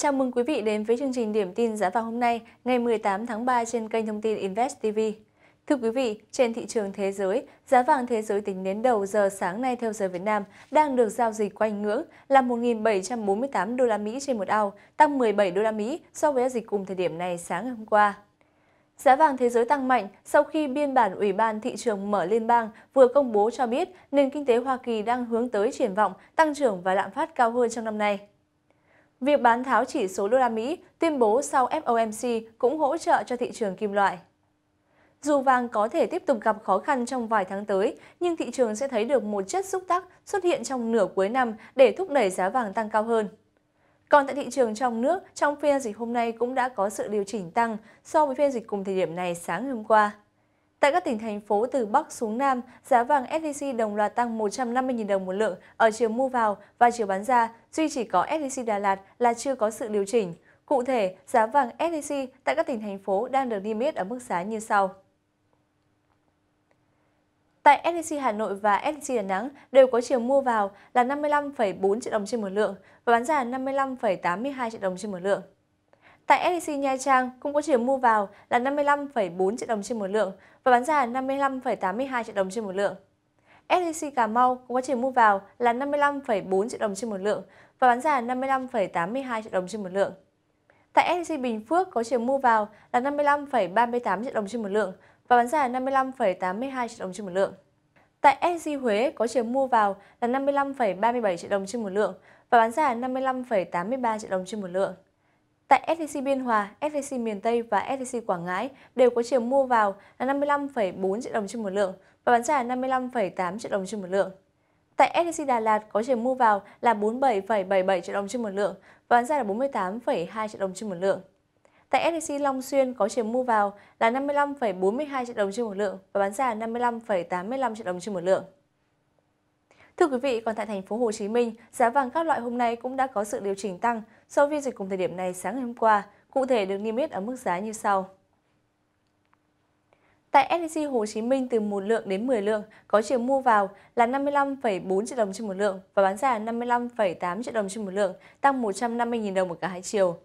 Chào mừng quý vị đến với chương trình Điểm tin giá vàng hôm nay, ngày 18 tháng 3 trên kênh thông tin Invest TV. Thưa quý vị, trên thị trường thế giới, giá vàng thế giới tính đến đầu giờ sáng nay theo giờ Việt Nam đang được giao dịch quanh ngưỡng là 1.748 đô la Mỹ trên một ao, tăng 17 đô la Mỹ so với dịch cùng thời điểm này sáng ngày hôm qua. Giá vàng thế giới tăng mạnh sau khi biên bản Ủy ban Thị trường Mở Liên bang vừa công bố cho biết nền kinh tế Hoa Kỳ đang hướng tới triển vọng tăng trưởng và lạm phát cao hơn trong năm nay. Việc bán tháo chỉ số đô la Mỹ tuyên bố sau FOMC cũng hỗ trợ cho thị trường kim loại. Dù vàng có thể tiếp tục gặp khó khăn trong vài tháng tới, nhưng thị trường sẽ thấy được một chất xúc tác xuất hiện trong nửa cuối năm để thúc đẩy giá vàng tăng cao hơn. Còn tại thị trường trong nước, trong phiên dịch hôm nay cũng đã có sự điều chỉnh tăng so với phiên dịch cùng thời điểm này sáng hôm qua. Tại các tỉnh thành phố từ Bắc xuống Nam, giá vàng SJC đồng loạt tăng 150.000 đồng một lượng ở chiều mua vào và chiều bán ra, duy chỉ có SJC Đà Lạt là chưa có sự điều chỉnh. Cụ thể, giá vàng SJC tại các tỉnh thành phố đang được niêm yết ở mức giá như sau. Tại SJC Hà Nội và SJC Đà Nẵng đều có chiều mua vào là 55,4 triệu đồng trên một lượng và bán ra 55,82 triệu đồng trên một lượng. Tại SJC Nha Trang, cũng có chiều mua vào là 55,4 triệu đồng trên một lượng và bán ra 55,82 triệu đồng trên một lượng. SJC Cà Mau cũng có chiều mua vào là 55,4 triệu đồng trên một lượng và bán ra 55,82 triệu đồng trên một lượng. Tại SJC Bình Phước có chiều mua vào là 55,38 triệu đồng trên một lượng và bán ra 55,82 triệu đồng trên một lượng. Tại SJC Huế có chiều mua vào là 55,37 triệu đồng trên một lượng và bán ra 55,83 triệu đồng trên một lượng. Tại SJC Biên Hòa, SJC Miền Tây và SJC Quảng Ngãi đều có chiều mua vào là 55,4 triệu đồng trên một lượng và bán ra là 55,8 triệu đồng trên một lượng. Tại SJC Đà Lạt có chiều mua vào là 47,77 triệu đồng trên một lượng và bán ra là 48,2 triệu đồng trên một lượng. Tại SJC Long Xuyên có chiều mua vào là 55,42 triệu đồng trên một lượng và bán ra là 55,85 triệu đồng trên một lượng. Thưa quý vị, còn tại thành phố Hồ Chí Minh, giá vàng các loại hôm nay cũng đã có sự điều chỉnh tăng so với dịch cùng thời điểm này sáng ngày hôm qua, cụ thể được niêm yết ở mức giá như sau. Tại SJC Hồ Chí Minh từ 1 lượng đến 10 lượng có chiều mua vào là 55,4 triệu đồng trên một lượng và bán ra là 55,8 triệu đồng trên một lượng, tăng 150.000 đồng một cả hai chiều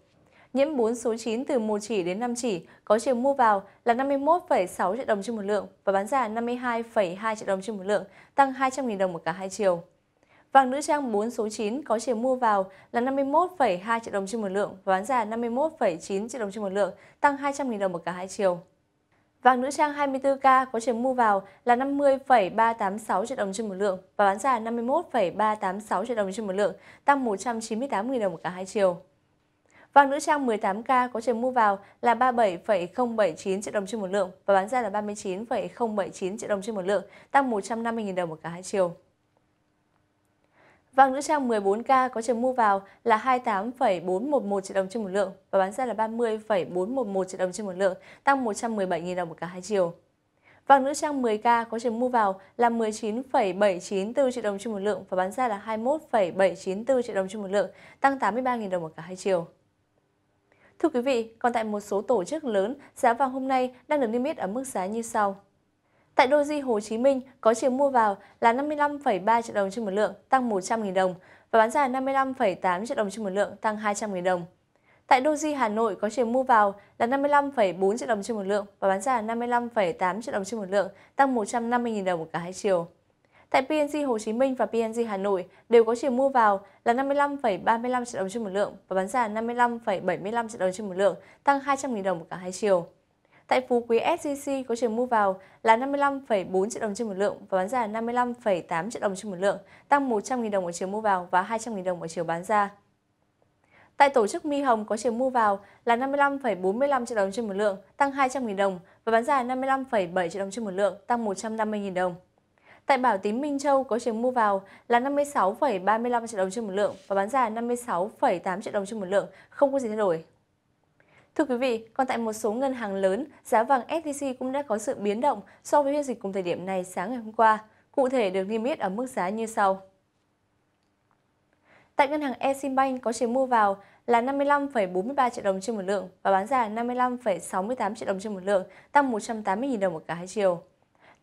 nhiễm 4 số 9 từ 1 chỉ đến 5 chỉ, có chiều mua vào là 51,6 triệu đồng trên một lượng và bán ra 52,2 triệu đồng trên một lượng, tăng 200.000 đồng một cả hai chiều. Vàng nữ trang 4 số 9 có chiều mua vào là 51,2 triệu đồng trên một lượng và bán ra 51,9 triệu đồng trên một lượng, tăng 200.000 đồng một cả hai chiều. Vàng nữ trang 24K có chiều mua vào là 50,386 triệu đồng trên một lượng và bán ra 51,386 triệu đồng trên một lượng, tăng 198.000 đồng một cả hai chiều. Vàng nữ trang 18K có chiều mua vào là 37,079 triệu đồng trên một lượng và bán ra là 39,079 triệu đồng trên một lượng, tăng 150.000 đồng một cả hai chiều. Vàng nữ trang 14K có chiều mua vào là 28,411 triệu đồng trên một lượng và bán ra là 30,411 triệu đồng trên một lượng, tăng 117.000 đồng một cả hai chiều. Vàng nữ trang 10K có chiều mua vào là 19,794 triệu đồng trên một lượng và bán ra là 21,794 triệu đồng trên một lượng, tăng 83.000 đồng một cả hai chiều. Thưa quý vị, còn tại một số tổ chức lớn, giá vàng hôm nay đang được niêm yết ở mức giá như sau. Tại Doji Hồ Chí Minh có chiều mua vào là 55,3 triệu đồng trên một lượng, tăng 100.000 đồng và bán ra 55,8 triệu đồng trên một lượng, tăng 200.000 đồng. Tại Doji Hà Nội có chiều mua vào là 55,4 triệu đồng trên một lượng và bán ra 55,8 triệu đồng trên một lượng, tăng 150.000 đồng cả hai chiều. Tại PNG Hồ Chí Minh và PNG Hà Nội đều có chiều mua vào là 55,35 triệu đồng trên một lượng và bán ra 55,75 triệu đồng trên một lượng, tăng 200.000 đồng cả hai chiều. Tại Phú Quý SJC có chiều mua vào là 55,4 triệu đồng trên một lượng và bán ra 55,8 triệu đồng trên một lượng, tăng 100.000 đồng ở chiều mua vào và 200.000 đồng ở chiều bán ra. Tại tổ chức Mi Hồng có chiều mua vào là 55,45 triệu đồng trên một lượng, tăng 200.000 đồng và bán ra 55,7 triệu đồng trên một lượng, tăng 150.000 đồng. Tại Bảo Tín Minh Châu có chiều mua vào là 56,35 triệu đồng trên một lượng và bán ra 56,8 triệu đồng trên một lượng, không có gì thay đổi. Thưa quý vị, còn tại một số ngân hàng lớn, giá vàng SJC cũng đã có sự biến động so với phiên dịch cùng thời điểm này sáng ngày hôm qua. Cụ thể được niêm yết ở mức giá như sau. Tại ngân hàng Eximbank có chiều mua vào là 55,43 triệu đồng trên một lượng và bán ra 55,68 triệu đồng trên một lượng, tăng 180.000 đồng một cả hai chiều.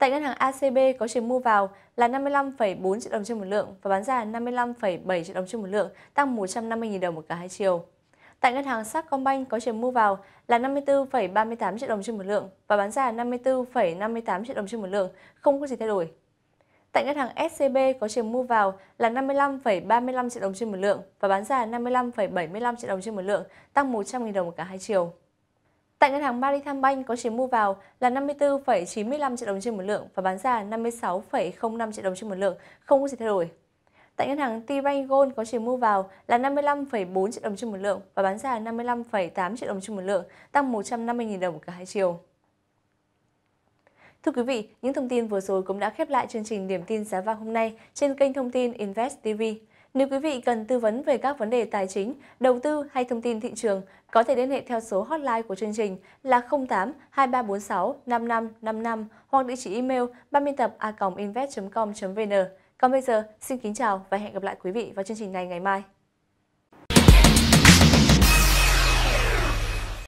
Tại ngân hàng ACB có chiều mua vào là 55,4 triệu đồng trên một lượng và bán ra là 55,7 triệu đồng trên một lượng, tăng 150.000 đồng một cả hai chiều. Tại ngân hàng Sacombank có chiều mua vào là 54,38 triệu đồng trên một lượng và bán ra là 54,58 triệu đồng trên một lượng, không có gì thay đổi. Tại ngân hàng SCB có chiều mua vào là 55,35 triệu đồng trên một lượng và bán ra là 55,75 triệu đồng trên một lượng, tăng 100.000 đồng cả hai chiều. Tại ngân hàng Maritime có chỉ mua vào là 54,95 triệu đồng trên một lượng và bán ra 56,05 triệu đồng trên một lượng, không có gì thay đổi. Tại ngân hàng T-Bank Gold có chỉ mua vào là 55,4 triệu đồng trên một lượng và bán ra là 55,8 triệu đồng trên một lượng, tăng 150.000 đồng cả hai chiều. Thưa quý vị, những thông tin vừa rồi cũng đã khép lại chương trình điểm tin giá vàng hôm nay trên kênh thông tin Invest TV. Nếu quý vị cần tư vấn về các vấn đề tài chính, đầu tư hay thông tin thị trường, có thể liên hệ theo số hotline của chương trình là 08 2346 5555 hoặc địa chỉ email 30 tập a invest com vn Còn bây giờ, xin kính chào và hẹn gặp lại quý vị vào chương trình này ngày mai.